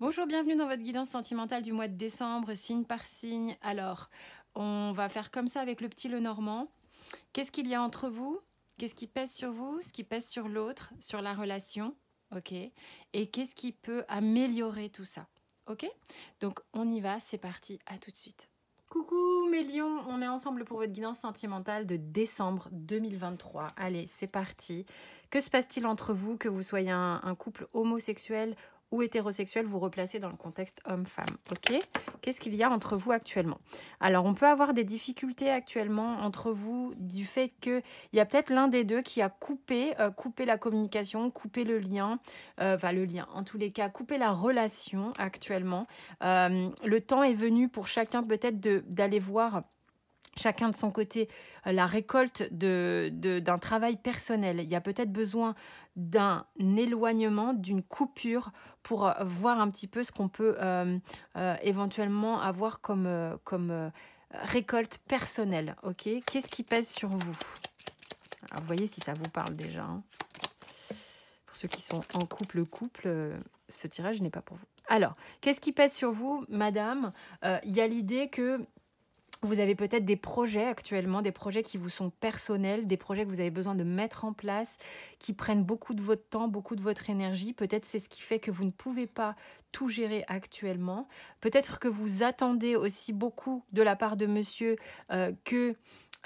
Bonjour, bienvenue dans votre guidance sentimentale du mois de décembre, signe par signe. Alors, on va faire comme ça avec le petit Lenormand. Qu'est-ce qu'il y a entre vous Qu'est-ce qui pèse sur vous Ce qui pèse sur l'autre, sur la relation Ok Et qu'est-ce qui peut améliorer tout ça Ok Donc, on y va, c'est parti, à tout de suite. Coucou mes lions, on est ensemble pour votre guidance sentimentale de décembre 2023. Allez, c'est parti. Que se passe-t-il entre vous, que vous soyez un couple homosexuel, ou hétérosexuel, vous replacez dans le contexte homme-femme. Ok Qu'est-ce qu'il y a entre vous actuellement Alors, on peut avoir des difficultés actuellement entre vous du fait qu'il y a peut-être l'un des deux qui a coupé, euh, coupé la communication, coupé le lien, euh, enfin le lien, en tous les cas, coupé la relation actuellement. Euh, le temps est venu pour chacun peut-être d'aller voir chacun de son côté la récolte d'un de, d'un travail personnel. Il y a peut-être besoin d'un éloignement, d'une coupure pour euh, voir un petit peu ce qu'on peut euh, euh, éventuellement avoir comme, comme récolte personnelle. Ok, qu'est-ce qui pèse sur vous vous voyez si ça vous parle déjà. Hein. Pour ceux qui sont en couple, couple, ce tirage n'est pas pour vous. Alors, qu'est-ce qui pèse sur vous, madame Il y a l'idée que vous avez peut-être des projets actuellement, des projets qui vous sont personnels, des projets que vous avez besoin de mettre en place, qui prennent beaucoup de votre temps, beaucoup de votre énergie. Peut-être c'est ce qui fait que vous ne pouvez pas tout gérer actuellement. Peut-être que vous attendez aussi beaucoup de la part de monsieur euh, que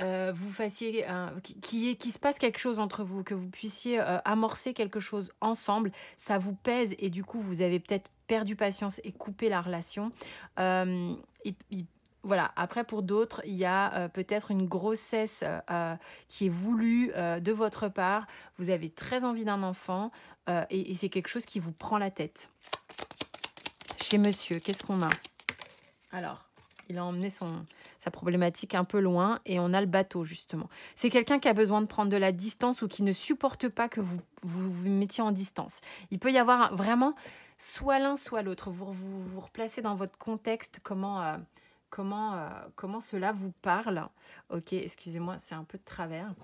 euh, vous fassiez qui, qui, se passe quelque chose entre vous, que vous puissiez euh, amorcer quelque chose ensemble, ça vous pèse et du coup vous avez peut-être perdu patience et coupé la relation. Il, peut voilà, après pour d'autres, il y a euh, peut-être une grossesse euh, euh, qui est voulue de votre part. Vous avez très envie d'un enfant et, c'est quelque chose qui vous prend la tête. Chez monsieur, qu'est-ce qu'on a Alors, il a emmené son, sa problématique un peu loin et on a le bateau justement. C'est quelqu'un qui a besoin de prendre de la distance ou qui ne supporte pas que vous vous, mettiez en distance. Il peut y avoir vraiment soit l'un, soit l'autre. Vous vous, vous replacez dans votre contexte, comment comment, euh, comment cela vous parle. Ok, excusez-moi, c'est un peu de travers.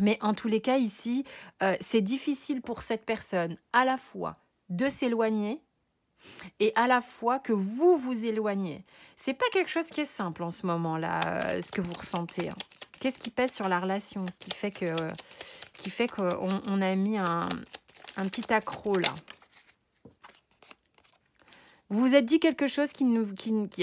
Mais en tous les cas, ici, euh, c'est difficile pour cette personne à la fois de s'éloigner et à la fois que vous vous éloignez. C'est pas quelque chose qui est simple en ce moment-là, euh, ce que vous ressentez. Hein. Qu'est-ce qui pèse sur la relation qui fait qui fait qu'on a mis un, un petit accro là vous vous êtes dit quelque chose qui,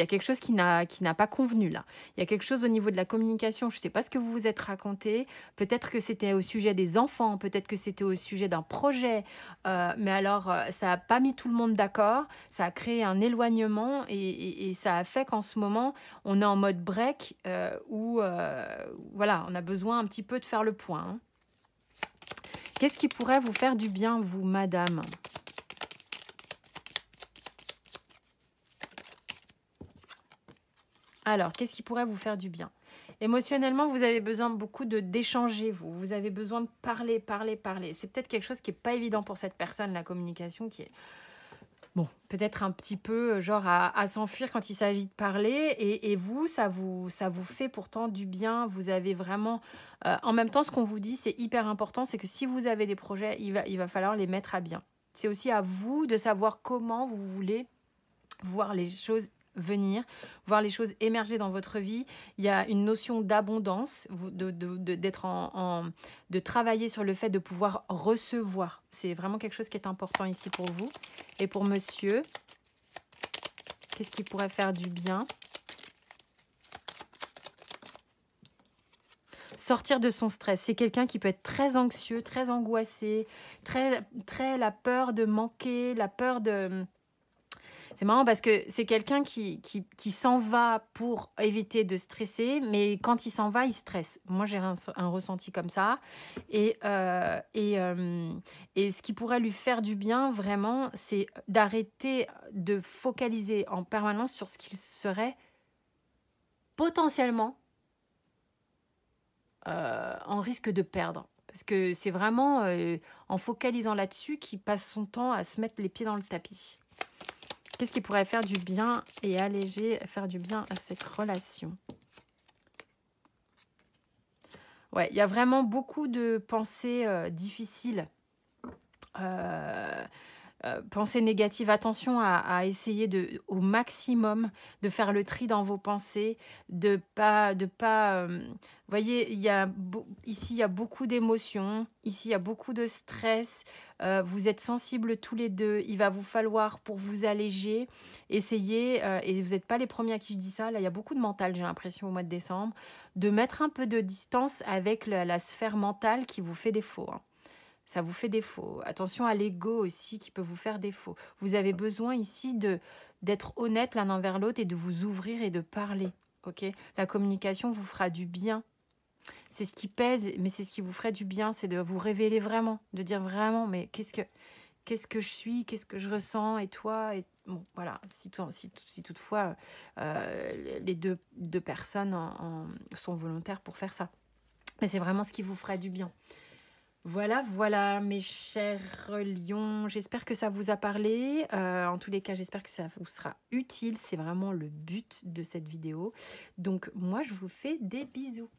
a quelque chose qui n'a pas convenu là. Il y a quelque chose au niveau de la communication. Je ne sais pas ce que vous vous êtes raconté. Peut-être que c'était au sujet des enfants. Peut-être que c'était au sujet d'un projet. Euh, mais alors, euh, ça n'a pas mis tout le monde d'accord. Ça a créé un éloignement et, ça a fait qu'en ce moment, on est en mode break euh, où voilà, on a besoin un petit peu de faire le point. Hein. Qu'est-ce qui pourrait vous faire du bien, vous, madame Alors, qu'est-ce qui pourrait vous faire du bien Émotionnellement, vous avez besoin beaucoup de d'échanger, vous. Vous avez besoin de parler, parler, parler. C'est peut-être quelque chose qui n'est pas évident pour cette personne, la communication qui est... Bon, peut-être un petit peu euh, genre à, s'enfuir quand il s'agit de parler. Et, vous, ça vous, ça vous fait pourtant du bien. Vous avez vraiment... Euh, en même temps, ce qu'on vous dit, c'est hyper important, c'est que si vous avez des projets, il va, il va falloir les mettre à bien. C'est aussi à vous de savoir comment vous voulez voir les choses venir, voir les choses émerger dans votre vie. Il y a une notion d'abondance, de, en, de travailler sur le fait de pouvoir recevoir. C'est vraiment quelque chose qui est important ici pour vous. Et pour monsieur, qu'est-ce qui pourrait faire du bien sortir de son stress. C'est quelqu'un qui peut être très anxieux, très angoissé, très, très la peur de manquer, la peur de, c'est marrant parce que c'est quelqu'un qui, qui, s'en va pour éviter de stresser, mais quand il s'en va, il stresse. Moi, j'ai un, ressenti comme ça. Et, euh, et, euh, et ce qui pourrait lui faire du bien, vraiment, c'est d'arrêter de focaliser en permanence sur ce qu'il serait potentiellement euh, en risque de perdre. Parce que c'est vraiment en focalisant là-dessus qu'il passe son temps à se mettre les pieds dans le tapis. Qu'est-ce qui pourrait faire du bien et alléger, faire du bien à cette relation Ouais, il y a vraiment beaucoup de pensées euh, difficiles. Euh, euh, pensées négatives, attention à, essayer de, au maximum de faire le tri dans vos pensées, de pas, de pas. Euh, voyez, il ici il y a beaucoup d'émotions, ici il y a beaucoup de stress. Euh, vous êtes sensibles tous les deux. Il va vous falloir pour vous alléger, essayer. et vous n'êtes pas les premiers à qui je dis ça. Là, il y a beaucoup de mental, j'ai l'impression au mois de décembre, de mettre un peu de distance avec la, sphère mentale qui vous fait défaut. Hein ça vous fait défaut. Attention à l'ego aussi qui peut vous faire défaut. Vous avez besoin ici de d'être honnête l'un envers l'autre et de vous ouvrir et de parler. Ok La communication vous fera du bien. C'est ce qui pèse, mais c'est ce qui vous ferait du bien, c'est de vous révéler vraiment, de dire vraiment, mais qu'est-ce que qu'est-ce que je suis, qu'est-ce que je ressens, et toi, et bon, voilà. Si, si, si toutefois euh, les deux, personnes sont volontaires pour faire ça, mais c'est vraiment ce qui vous ferait du bien. Voilà, voilà, mes chers lions. J'espère que ça vous a parlé. Euh, en tous les cas, j'espère que ça vous sera utile. C'est vraiment le but de cette vidéo. Donc, moi, je vous fais des bisous.